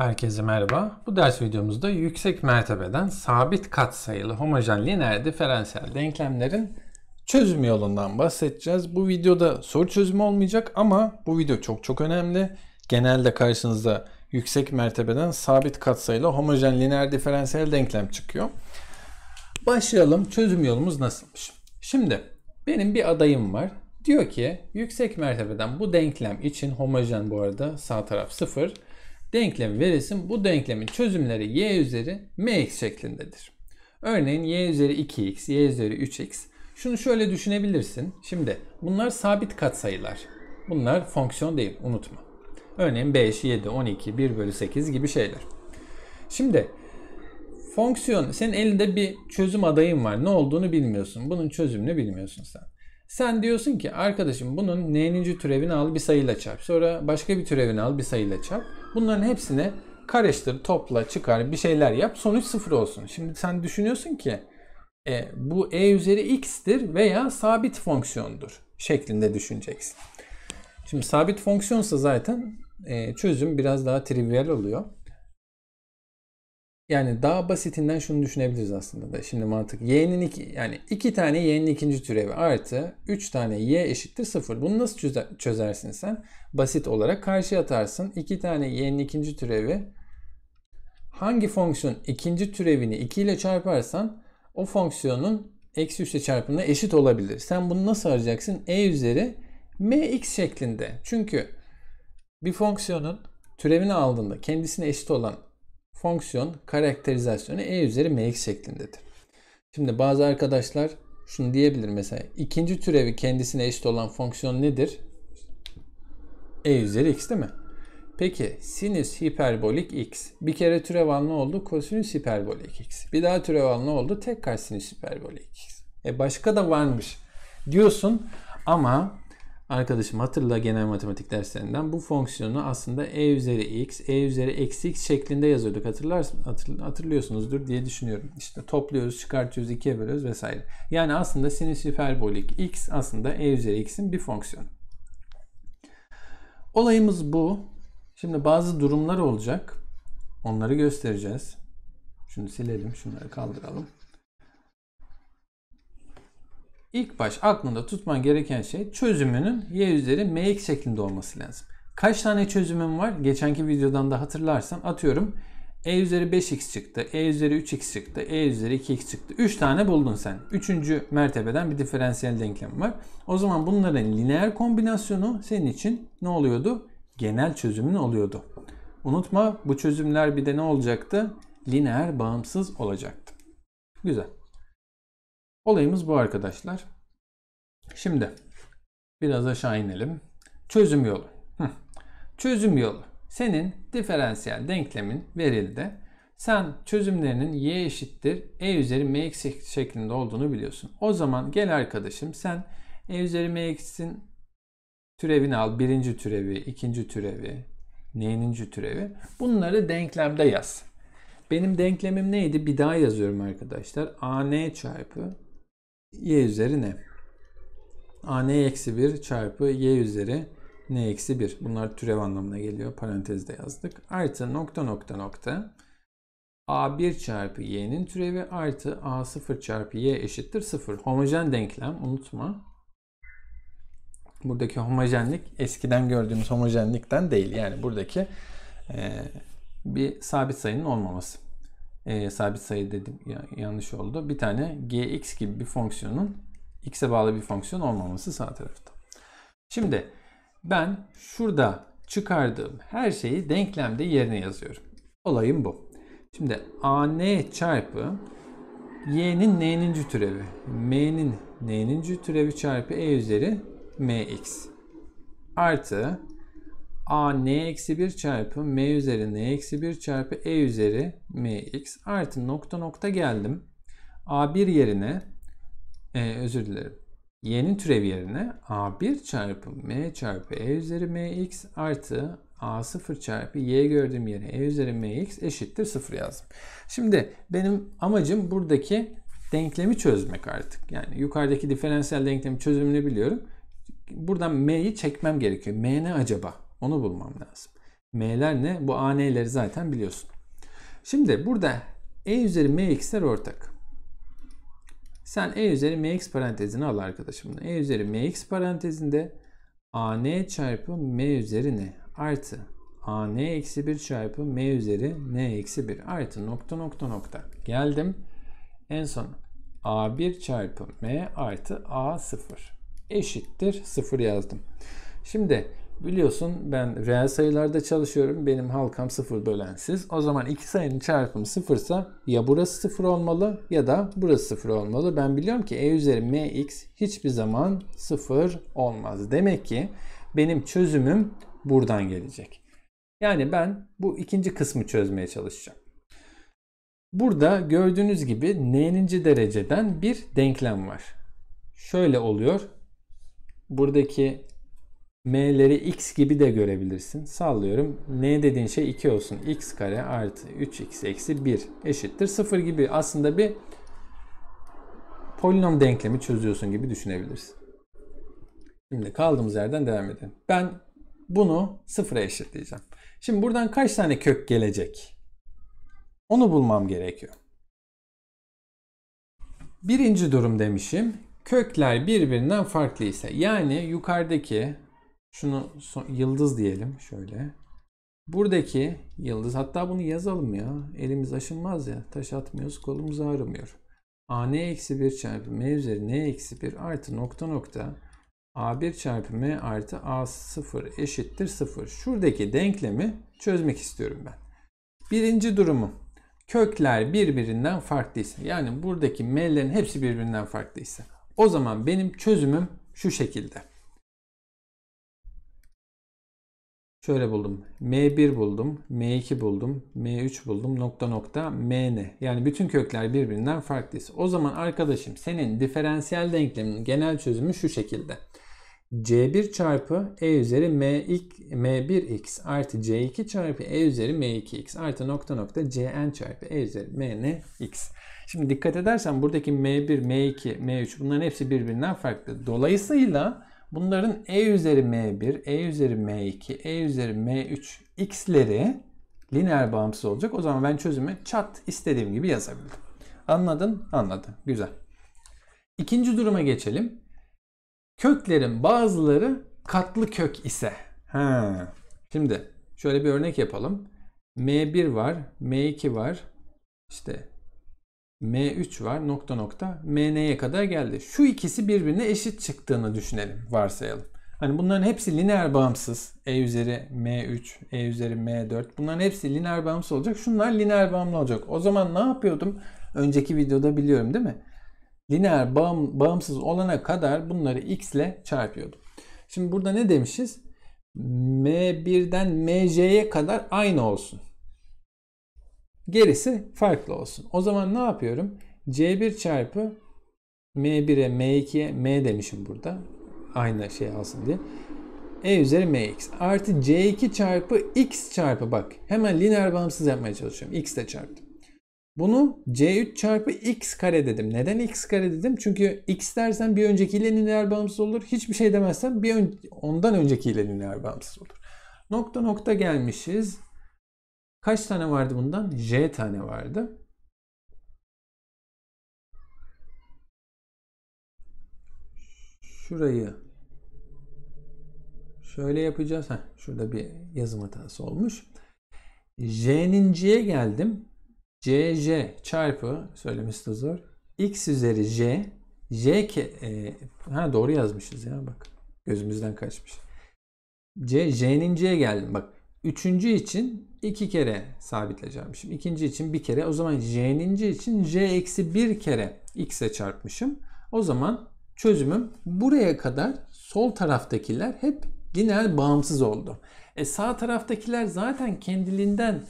Herkese merhaba. Bu ders videomuzda yüksek mertebeden sabit katsayılı homojen lineer diferansiyel denklemlerin çözüm yolundan bahsedeceğiz. Bu videoda soru çözümü olmayacak ama bu video çok çok önemli. Genelde karşınızda yüksek mertebeden sabit katsayılı homojen lineer diferansiyel denklem çıkıyor. Başlayalım. Çözüm yolumuz nasılmış? Şimdi benim bir adayım var. Diyor ki yüksek mertebeden bu denklem için homojen bu arada sağ taraf 0 denklemi verilsin. Bu denklemin çözümleri y üzeri mx şeklindedir. Örneğin y üzeri 2x, y üzeri 3x. Şunu şöyle düşünebilirsin. Şimdi bunlar sabit katsayılar. Bunlar fonksiyon değil unutma. Örneğin 5, 7, 12, 1 bölü 8 gibi şeyler. Şimdi fonksiyon senin elinde bir çözüm adayın var. Ne olduğunu bilmiyorsun. Bunun çözümünü bilmiyorsun sen. Sen diyorsun ki arkadaşım bunun n'inci türevini al bir sayıyla çarp. Sonra başka bir türevini al bir sayıyla çarp. Bunların hepsine karıştır, topla, çıkar, bir şeyler yap. Sonuç sıfır olsun. Şimdi sen düşünüyorsun ki e, bu e üzeri x'tir veya sabit fonksiyondur şeklinde düşüneceksin. Şimdi sabit fonksiyonsa zaten e, çözüm biraz daha trivial oluyor. Yani daha basitinden şunu düşünebiliriz aslında da. Şimdi mantık y'nin iki, yani iki tane y'nin ikinci türevi artı 3 tane y eşittir 0. Bunu nasıl çözersin sen? Basit olarak karşı atarsın. 2 tane y'nin ikinci türevi hangi fonksiyon ikinci türevini 2 ile çarparsan o fonksiyonun eksi 3 ile çarpımına eşit olabilir. Sen bunu nasıl arayacaksın? e üzeri mx şeklinde. Çünkü bir fonksiyonun türevini aldığında kendisine eşit olan fonksiyon karakterizasyonu e üzeri mx şeklindedir. Şimdi bazı arkadaşlar şunu diyebilir mesela ikinci türevi kendisine eşit olan fonksiyon nedir? e üzeri x değil mi? Peki sinüs hiperbolik x. Bir kere türev al oldu? Kosinüs hiperbolik x. Bir daha türev al oldu? Tekrar sinüs hiperbolik x. E başka da varmış diyorsun ama Arkadaşım hatırla genel matematik derslerinden bu fonksiyonu aslında e üzeri x, e üzeri eksi x şeklinde yazıyorduk. Hatırlar, hatır, hatırlıyorsunuzdur diye düşünüyorum. İşte topluyoruz, çıkartıyoruz, ikiye bölüyoruz vesaire. Yani aslında sinüs hiperbolik x aslında e üzeri x'in bir fonksiyonu. Olayımız bu. Şimdi bazı durumlar olacak. Onları göstereceğiz. Şunu silelim, şunları kaldıralım. İlk baş aklında tutman gereken şey çözümünün y üzeri mx şeklinde olması lazım. Kaç tane çözümüm var? Geçenki videodan da hatırlarsan atıyorum e üzeri 5x çıktı, e üzeri 3x çıktı, e üzeri 2x çıktı. 3 tane buldun sen. 3. mertebeden bir diferansiyel denklem var. O zaman bunların lineer kombinasyonu senin için ne oluyordu? Genel çözümün oluyordu. Unutma bu çözümler bir de ne olacaktı? Lineer bağımsız olacaktı. Güzel. Olayımız bu arkadaşlar. Şimdi biraz aşağı inelim. Çözüm yolu. Çözüm yolu. Senin diferansiyel denklemin verildi. Sen çözümlerinin y eşittir e üzeri mx şeklinde olduğunu biliyorsun. O zaman gel arkadaşım sen e üzeri mx'in türevini al. Birinci türevi, ikinci türevi, n'ninci türevi. Bunları denklemde yaz. Benim denklemim neydi? Bir daha yazıyorum arkadaşlar. an çarpı y üzeri ne? a n eksi 1 çarpı y üzeri n eksi 1. Bunlar türev anlamına geliyor. Parantezde yazdık. Artı nokta nokta nokta. A1 çarpı y'nin türevi artı A0 çarpı y eşittir 0. Homojen denklem unutma. Buradaki homojenlik eskiden gördüğümüz homojenlikten değil. Yani buradaki e, bir sabit sayının olmaması e, sabit sayı dedim ya, yanlış oldu. Bir tane gx gibi bir fonksiyonun x'e bağlı bir fonksiyon olmaması sağ tarafta. Şimdi ben şurada çıkardığım her şeyi denklemde yerine yazıyorum. Olayım bu. Şimdi an çarpı y'nin n'inci türevi, m'nin n'inci türevi çarpı e üzeri mx artı a n eksi 1 çarpı m üzeri n eksi 1 çarpı e üzeri mx artı nokta nokta geldim. a1 yerine e, özür dilerim. y'nin türevi yerine a1 çarpı m çarpı e üzeri mx artı a0 çarpı y gördüğüm yere e üzeri mx eşittir 0 yazdım. Şimdi benim amacım buradaki denklemi çözmek artık. Yani yukarıdaki diferansiyel denklemi çözümünü biliyorum. Buradan m'yi çekmem gerekiyor. m ne acaba? Onu bulmam lazım. M'ler ne? Bu AN'leri zaten biliyorsun. Şimdi burada E üzeri MX'ler ortak. Sen E üzeri MX parantezini al arkadaşım. E üzeri MX parantezinde AN çarpı M üzeri ne? Artı AN eksi 1 çarpı M üzeri N eksi 1 artı nokta nokta nokta. Geldim. En son A1 çarpı M artı A0 eşittir 0 yazdım. Şimdi Biliyorsun ben reel sayılarda çalışıyorum. Benim halkam sıfır bölensiz. O zaman iki sayının çarpımı 0 ise ya burası sıfır olmalı ya da burası sıfır olmalı. Ben biliyorum ki e üzeri mx hiçbir zaman sıfır olmaz. Demek ki benim çözümüm buradan gelecek. Yani ben bu ikinci kısmı çözmeye çalışacağım. Burada gördüğünüz gibi n'inci dereceden bir denklem var. Şöyle oluyor. Buradaki m'leri x gibi de görebilirsin. Sallıyorum. n dediğin şey 2 olsun. x kare artı 3x eksi 1 eşittir 0 gibi aslında bir polinom denklemi çözüyorsun gibi düşünebilirsin. Şimdi kaldığımız yerden devam edelim. Ben bunu sıfıra eşitleyeceğim. Şimdi buradan kaç tane kök gelecek? Onu bulmam gerekiyor. Birinci durum demişim. Kökler birbirinden farklıysa yani yukarıdaki şunu yıldız diyelim şöyle. Buradaki yıldız hatta bunu yazalım ya. Elimiz aşınmaz ya. Taş atmıyoruz kolumuz ağrımıyor. A n eksi 1 çarpı m üzeri n eksi 1 artı nokta nokta a1 çarpı m artı a0 eşittir 0. Şuradaki denklemi çözmek istiyorum ben. Birinci durumu. Kökler birbirinden farklıysa yani buradaki m'lerin hepsi birbirinden farklıysa o zaman benim çözümüm şu şekilde. Şöyle buldum. M1 buldum. M2 buldum. M3 buldum. Nokta nokta Mn. Yani bütün kökler birbirinden farklıyız. O zaman arkadaşım senin diferansiyel denkleminin genel çözümü şu şekilde. C1 çarpı E üzeri M1x artı C2 çarpı E üzeri M2x artı nokta nokta Cn çarpı E üzeri Mnx. Şimdi dikkat edersen buradaki M1, M2, M3 bunların hepsi birbirinden farklı. Dolayısıyla Bunların e üzeri m1, e üzeri m2, e üzeri m3 x'leri lineer bağımsız olacak. O zaman ben çözümü çat istediğim gibi yazabildim. Anladın? Anladın. Güzel. İkinci duruma geçelim. Köklerin bazıları katlı kök ise. Ha. Şimdi şöyle bir örnek yapalım. M1 var, M2 var. İşte M3 var nokta nokta MN'ye kadar geldi. Şu ikisi birbirine eşit çıktığını düşünelim, varsayalım. Hani bunların hepsi lineer bağımsız. E üzeri M3, E üzeri M4. Bunların hepsi lineer bağımsız olacak. Şunlar lineer bağımlı olacak. O zaman ne yapıyordum? Önceki videoda biliyorum değil mi? Lineer bağım, bağımsız olana kadar bunları x ile çarpıyordum. Şimdi burada ne demişiz? M1'den MJ'ye kadar aynı olsun. Gerisi farklı olsun. O zaman ne yapıyorum? C1 çarpı M1'e, M2'ye, M demişim burada. Aynı şey alsın diye. E üzeri mx artı c2 çarpı x çarpı bak hemen lineer bağımsız yapmaya çalışıyorum. x de çarptım. Bunu c3 çarpı x kare dedim. Neden x kare dedim? Çünkü x dersen bir öncekiyle lineer bağımsız olur. Hiçbir şey demezsen bir ön ondan öncekiyle lineer bağımsız olur. Nokta nokta gelmişiz. Kaç tane vardı bundan? J tane vardı. Şurayı şöyle yapacağız. Heh, şurada bir yazım hatası olmuş. J'nin C'ye geldim. CJ çarpı söylemesi de zor. X üzeri J. J ke, e, ha doğru yazmışız ya bak. Gözümüzden kaçmış. C, J'nin C'ye geldim. Bak üçüncü için 2 kere sabitleyeceğim. İkinci için bir kere. O zaman j'ninci için j eksi 1 kere x'e çarpmışım. O zaman çözümüm buraya kadar sol taraftakiler hep lineer bağımsız oldu. E sağ taraftakiler zaten kendiliğinden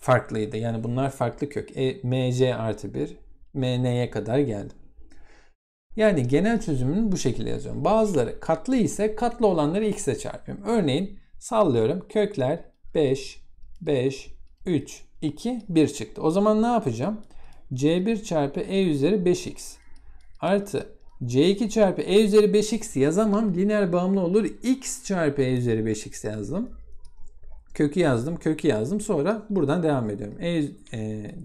farklıydı. Yani bunlar farklı kök. E, mc artı 1 mn'ye kadar geldim. Yani genel çözümünü bu şekilde yazıyorum. Bazıları katlı ise katlı olanları x'e çarpıyorum. Örneğin sallıyorum. Kökler 5, 5, 3, 2, 1 çıktı. O zaman ne yapacağım? C1 çarpı E üzeri 5x artı C2 çarpı E üzeri 5x yazamam. Lineer bağımlı olur. X çarpı E üzeri 5x yazdım. Kökü yazdım. Kökü yazdım. Sonra buradan devam ediyorum. E, e,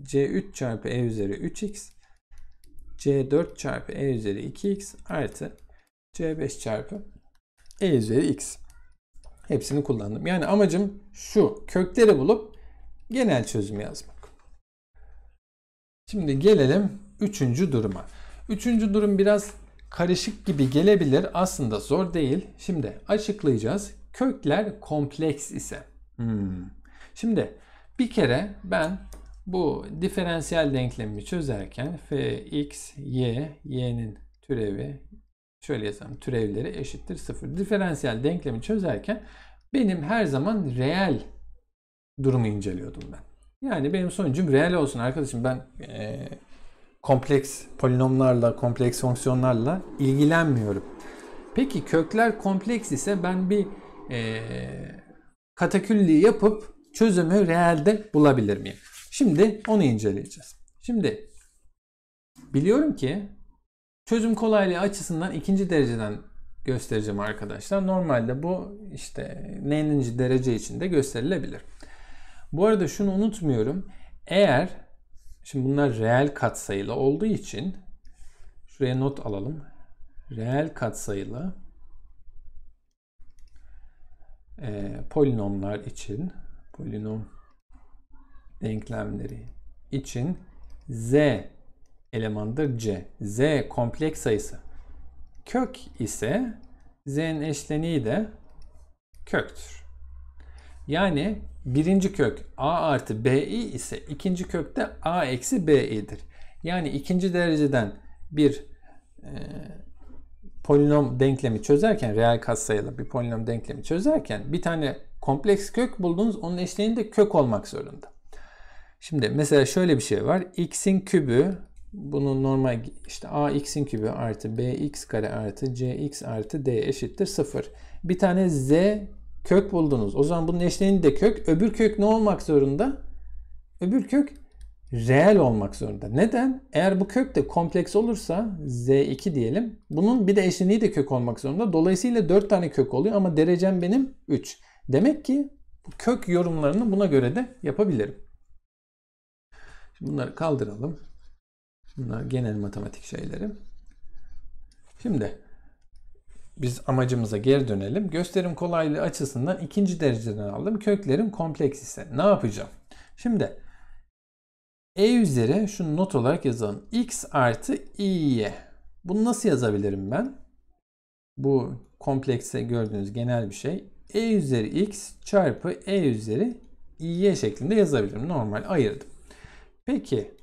C3 çarpı E üzeri 3x C4 çarpı E üzeri 2x artı C5 çarpı E üzeri x. Hepsini kullandım. Yani amacım şu. Kökleri bulup genel çözüm yazmak. Şimdi gelelim üçüncü duruma. Üçüncü durum biraz karışık gibi gelebilir. Aslında zor değil. Şimdi açıklayacağız. Kökler kompleks ise. Hmm. Şimdi bir kere ben bu diferansiyel denklemi çözerken f, x, y, y'nin türevi, şöyle yazalım türevleri eşittir sıfır. Diferansiyel denklemi çözerken benim her zaman reel durumu inceliyordum ben. Yani benim sonucum reel olsun arkadaşım ben e, kompleks polinomlarla, kompleks fonksiyonlarla ilgilenmiyorum. Peki kökler kompleks ise ben bir e, kataküllü yapıp çözümü reelde bulabilir miyim? Şimdi onu inceleyeceğiz. Şimdi biliyorum ki Çözüm kolaylığı açısından ikinci dereceden göstereceğim arkadaşlar. Normalde bu işte n'inci derece içinde gösterilebilir. Bu arada şunu unutmuyorum. Eğer şimdi bunlar reel katsayılı olduğu için şuraya not alalım. Reel katsayılı e, polinomlar için polinom denklemleri için z elemandır C. Z kompleks sayısı. Kök ise Z'nin eşleniği de köktür. Yani birinci kök A artı BI ise ikinci kök de A eksi BI'dir. Yani ikinci dereceden bir e, polinom denklemi çözerken, reel katsayılı bir polinom denklemi çözerken bir tane kompleks kök buldunuz. Onun eşleniği de kök olmak zorunda. Şimdi mesela şöyle bir şey var. X'in kübü bunun normal işte ax'in kübü artı bx kare artı cx artı d eşittir 0. Bir tane z kök buldunuz. O zaman bunun eşleniği de kök. Öbür kök ne olmak zorunda? Öbür kök reel olmak zorunda. Neden? Eğer bu kök de kompleks olursa z2 diyelim. Bunun bir de eşleniği de kök olmak zorunda. Dolayısıyla 4 tane kök oluyor ama derecem benim 3. Demek ki kök yorumlarını buna göre de yapabilirim. Şimdi bunları kaldıralım. Bunlar genel matematik şeyleri. Şimdi biz amacımıza geri dönelim. Gösterim kolaylığı açısından ikinci dereceden aldım. Köklerin kompleks ise ne yapacağım? Şimdi e üzeri şunu not olarak yazalım. x artı i'ye. Bunu nasıl yazabilirim ben? Bu komplekse gördüğünüz genel bir şey. e üzeri x çarpı e üzeri i'ye şeklinde yazabilirim. Normal ayırdım. Peki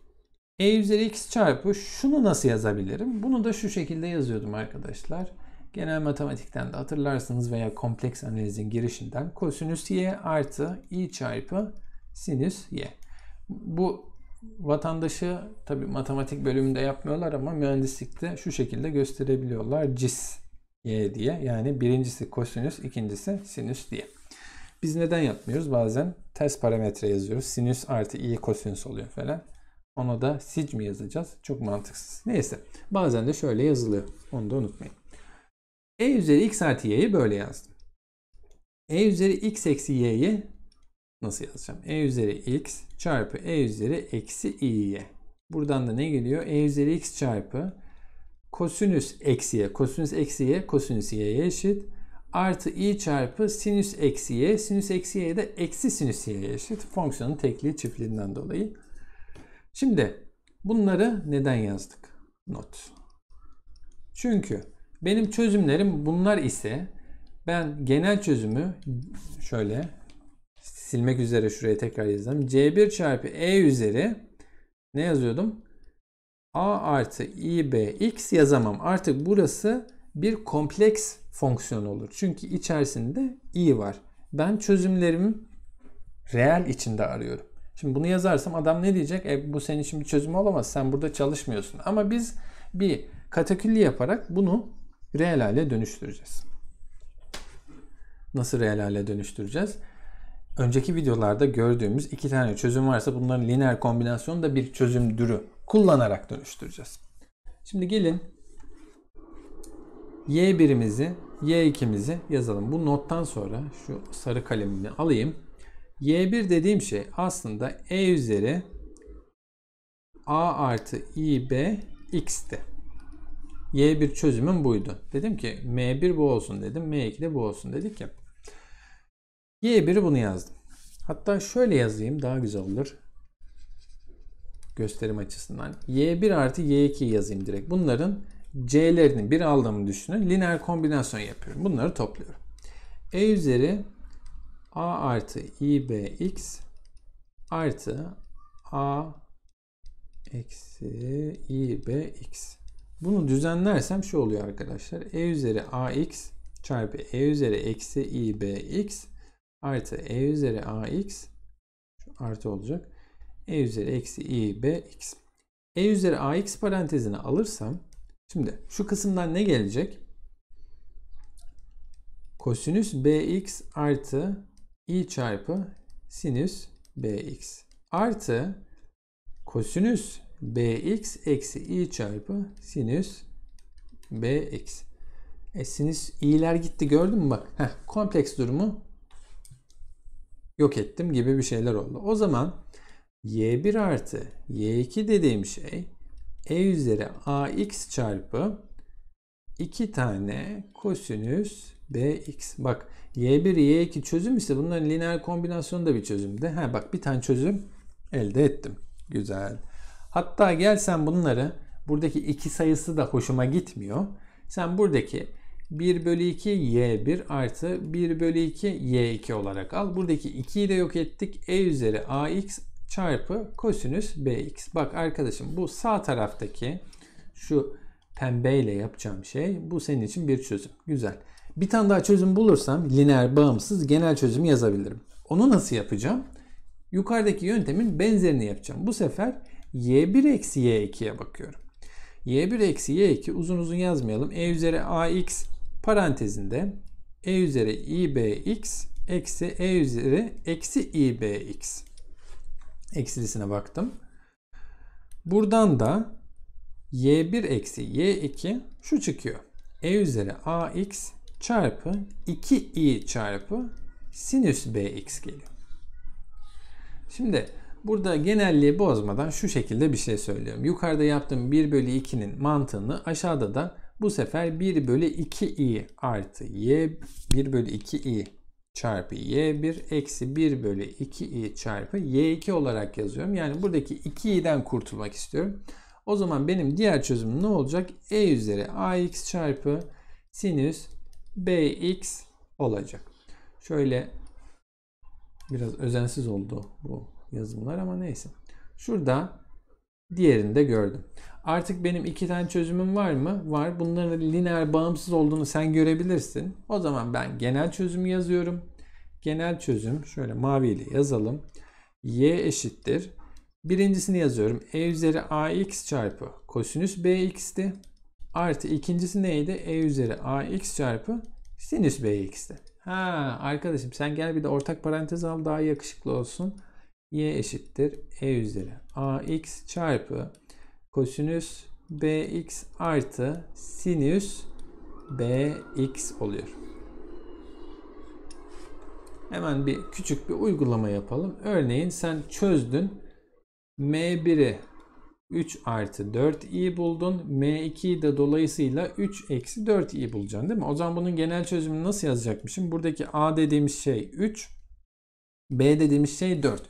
e üzeri x çarpı şunu nasıl yazabilirim? Bunu da şu şekilde yazıyordum arkadaşlar. Genel matematikten de hatırlarsınız veya kompleks analizin girişinden kosinüs y artı i çarpı sinüs y. Bu vatandaşı tabi matematik bölümünde yapmıyorlar ama mühendislikte şu şekilde gösterebiliyorlar cis y diye. Yani birincisi kosinüs ikincisi sinüs diye. Biz neden yapmıyoruz? Bazen ters parametre yazıyoruz. Sinüs artı i kosinüs oluyor falan. Ona da sic mi yazacağız? Çok mantıksız. Neyse. Bazen de şöyle yazılıyor. Onu da unutmayın. E üzeri x artı y'yi böyle yazdım. E üzeri x eksi y'yi nasıl yazacağım? E üzeri x çarpı e üzeri eksi y'ye. Buradan da ne geliyor? E üzeri x çarpı kosinüs eksi y. Kosinüs eksi y kosinüs y'ye eşit. Artı i çarpı sinüs eksi y. Sinüs eksi y de eksi sinüs y'ye eşit. Fonksiyonun tekliği çiftliğinden dolayı. Şimdi bunları neden yazdık? Not. Çünkü benim çözümlerim bunlar ise ben genel çözümü şöyle silmek üzere şuraya tekrar yazdım. C1 çarpı E üzeri ne yazıyordum? A artı i b X yazamam. Artık burası bir kompleks fonksiyon olur. Çünkü içerisinde i var. Ben çözümlerimi reel içinde arıyorum. Şimdi bunu yazarsam adam ne diyecek? E, bu senin için bir çözüm olamaz. Sen burada çalışmıyorsun. Ama biz bir katakülli yaparak bunu reel hale dönüştüreceğiz. Nasıl reel hale dönüştüreceğiz? Önceki videolarda gördüğümüz iki tane çözüm varsa bunların lineer kombinasyonu da bir çözüm dürü kullanarak dönüştüreceğiz. Şimdi gelin y birimizi, y ikimizi yazalım. Bu nottan sonra şu sarı kalemimi alayım. Y1 dediğim şey aslında E üzeri A artı i b X'ti. Y1 çözümüm buydu. Dedim ki M1 bu olsun dedim. M2 de bu olsun dedik ya. Y1'i bunu yazdım. Hatta şöyle yazayım daha güzel olur. Gösterim açısından. Y1 artı Y2 yazayım direkt. Bunların C'lerini bir aldığımı düşünün. Lineer kombinasyon yapıyorum. Bunları topluyorum. E üzeri a artı i b x artı a eksi i b x. Bunu düzenlersem şu oluyor arkadaşlar. e üzeri a x çarpı e üzeri eksi i b x artı e üzeri a x artı olacak. e üzeri eksi i b x. e üzeri a x parantezine alırsam şimdi şu kısımdan ne gelecek? Kosinüs bx artı i çarpı sinüs bx artı kosinüs bx eksi i çarpı sinüs bx. E sinüs i'ler gitti gördün mü bak. Heh, kompleks durumu yok ettim gibi bir şeyler oldu. O zaman y1 artı y2 dediğim şey e üzeri ax çarpı 2 tane kosinüs bx. Bak Y1, Y2 çözüm ise bunların hani lineer kombinasyonu da bir çözüm de. Ha bak bir tane çözüm elde ettim. Güzel. Hatta gel sen bunları buradaki iki sayısı da hoşuma gitmiyor. Sen buradaki 1 bölü 2 y1 artı 1 bölü 2 y2 olarak al. Buradaki 2'yi de yok ettik. e üzeri ax çarpı kosinüs bx. Bak arkadaşım bu sağ taraftaki şu pembeyle yapacağım şey bu senin için bir çözüm. Güzel. Bir tane daha çözüm bulursam lineer bağımsız genel çözümü yazabilirim. Onu nasıl yapacağım? Yukarıdaki yöntemin benzerini yapacağım. Bu sefer y1 eksi y2'ye bakıyorum. y1 eksi y2 uzun uzun yazmayalım. e üzeri ax parantezinde e üzeri ibx eksi e üzeri eksi ibx eksilisine baktım. Buradan da y1 eksi y2 şu çıkıyor. e üzeri ax çarpı 2i çarpı sinüs bx geliyor. Şimdi burada genelliği bozmadan şu şekilde bir şey söylüyorum. Yukarıda yaptığım 1 bölü 2'nin mantığını aşağıda da bu sefer 1 bölü 2i artı y 1 bölü 2i çarpı y1 eksi 1 bölü 2i çarpı y2 olarak yazıyorum. Yani buradaki 2i'den kurtulmak istiyorum. O zaman benim diğer çözümüm ne olacak? e üzeri ax çarpı sinüs bx olacak. Şöyle biraz özensiz oldu bu yazımlar ama neyse. Şurada diğerini de gördüm. Artık benim iki tane çözümüm var mı? Var. Bunların lineer bağımsız olduğunu sen görebilirsin. O zaman ben genel çözümü yazıyorum. Genel çözüm şöyle maviyle yazalım. y eşittir. Birincisini yazıyorum. e üzeri ax çarpı kosinüs bx'ti. Artı ikincisi neydi? E üzeri ax çarpı sinüs bx'ti. Ha arkadaşım sen gel bir de ortak parantez al daha yakışıklı olsun. y eşittir e üzeri ax çarpı kosinüs bx artı sinüs bx oluyor. Hemen bir küçük bir uygulama yapalım. Örneğin sen çözdün. M1'i 3 artı 4i buldun. M2'yi de dolayısıyla 3 eksi 4i bulacaksın değil mi? O zaman bunun genel çözümünü nasıl yazacakmışım? Buradaki A dediğimiz şey 3. B dediğimiz şey 4.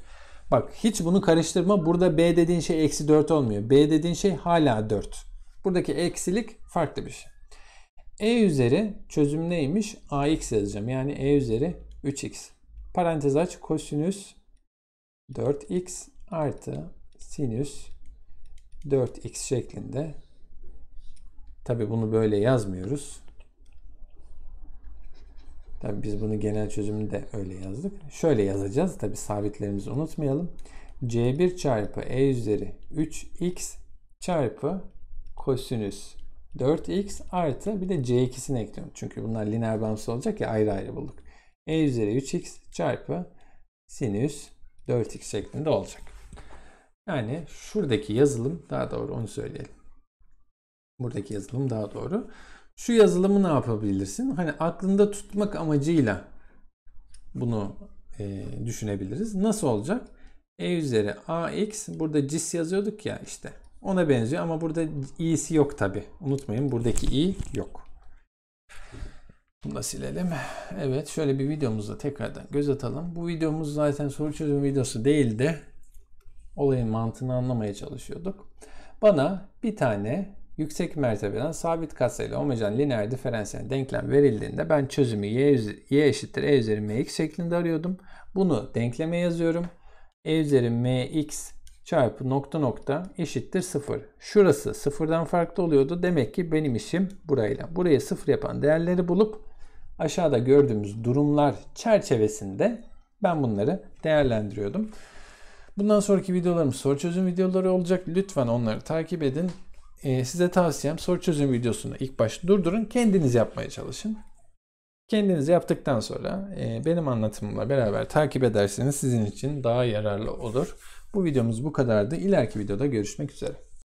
Bak hiç bunu karıştırma. Burada B dediğin şey eksi 4 olmuyor. B dediğin şey hala 4. Buradaki eksilik farklı bir şey. E üzeri çözüm neymiş? AX yazacağım. Yani E üzeri 3x. Parantez aç. Kosinüs 4x artı sinüs 4x şeklinde. Tabi bunu böyle yazmıyoruz. Tabi biz bunu genel çözümünde öyle yazdık. Şöyle yazacağız. Tabi sabitlerimizi unutmayalım. C1 çarpı E üzeri 3x çarpı kosinüs 4x artı bir de c2'sini ekliyorum. Çünkü bunlar lineer bağımsız olacak ya ayrı ayrı bulduk. E üzeri 3x çarpı sinüs 4x şeklinde olacak. Yani şuradaki yazılım daha doğru onu söyleyelim. Buradaki yazılım daha doğru. Şu yazılımı ne yapabilirsin? Hani aklında tutmak amacıyla bunu e, düşünebiliriz. Nasıl olacak? E üzeri ax burada cis yazıyorduk ya işte. Ona benziyor ama burada i'si yok tabi. Unutmayın buradaki i yok. Bunu da silelim. Evet şöyle bir videomuzda tekrardan göz atalım. Bu videomuz zaten soru çözüm videosu değildi olayın mantığını anlamaya çalışıyorduk. Bana bir tane yüksek mertebeden sabit katsayılı homojen lineer diferansiyel denklem verildiğinde ben çözümü y, y eşittir e üzeri mx şeklinde arıyordum. Bunu denkleme yazıyorum. e üzeri mx çarpı nokta nokta eşittir 0. Şurası sıfırdan farklı oluyordu. Demek ki benim işim burayla. Buraya sıfır yapan değerleri bulup aşağıda gördüğümüz durumlar çerçevesinde ben bunları değerlendiriyordum. Bundan sonraki videolarımız soru çözüm videoları olacak. Lütfen onları takip edin. Ee, size tavsiyem soru çözüm videosunu ilk başta durdurun. Kendiniz yapmaya çalışın. Kendiniz yaptıktan sonra e, benim anlatımımla beraber takip ederseniz sizin için daha yararlı olur. Bu videomuz bu kadardı. İleriki videoda görüşmek üzere.